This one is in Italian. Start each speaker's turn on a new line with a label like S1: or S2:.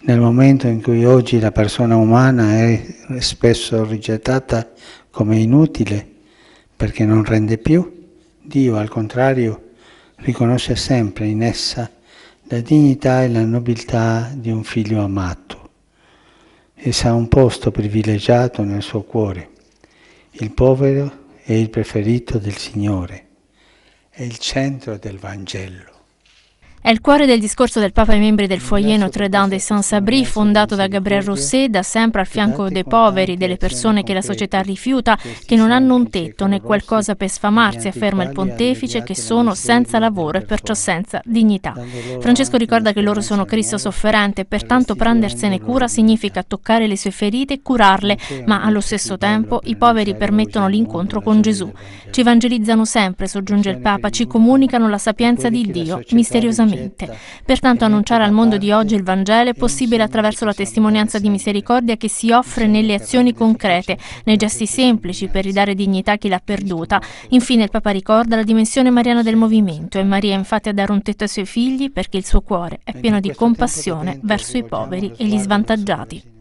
S1: nel momento in cui oggi la persona umana è spesso rigettata come inutile perché non rende più, Dio al contrario riconosce sempre in essa la dignità e la nobiltà di un figlio amato. Essa ha un posto privilegiato nel suo cuore. Il povero è il preferito del Signore, è il centro del Vangelo.
S2: È il cuore del discorso del Papa ai membri del foyer Notre-Dame de Saint-Sabri, fondato da Gabriel Rosset, da sempre al fianco dei poveri, delle persone che la società rifiuta, che non hanno un tetto né qualcosa per sfamarsi, afferma il pontefice, che sono senza lavoro e perciò senza dignità. Francesco ricorda che loro sono Cristo sofferente, e pertanto prendersene cura significa toccare le sue ferite e curarle, ma allo stesso tempo i poveri permettono l'incontro con Gesù. Ci evangelizzano sempre, soggiunge il Papa, ci comunicano la sapienza di Dio, misteriosamente continuamente. Pertanto annunciare al mondo di oggi il Vangelo è possibile attraverso la testimonianza di misericordia che si offre nelle azioni concrete, nei gesti semplici per ridare dignità a chi l'ha perduta. Infine il Papa ricorda la dimensione mariana del movimento e Maria infatti a dare un tetto ai suoi figli perché il suo cuore è pieno di compassione verso i poveri e gli svantaggiati.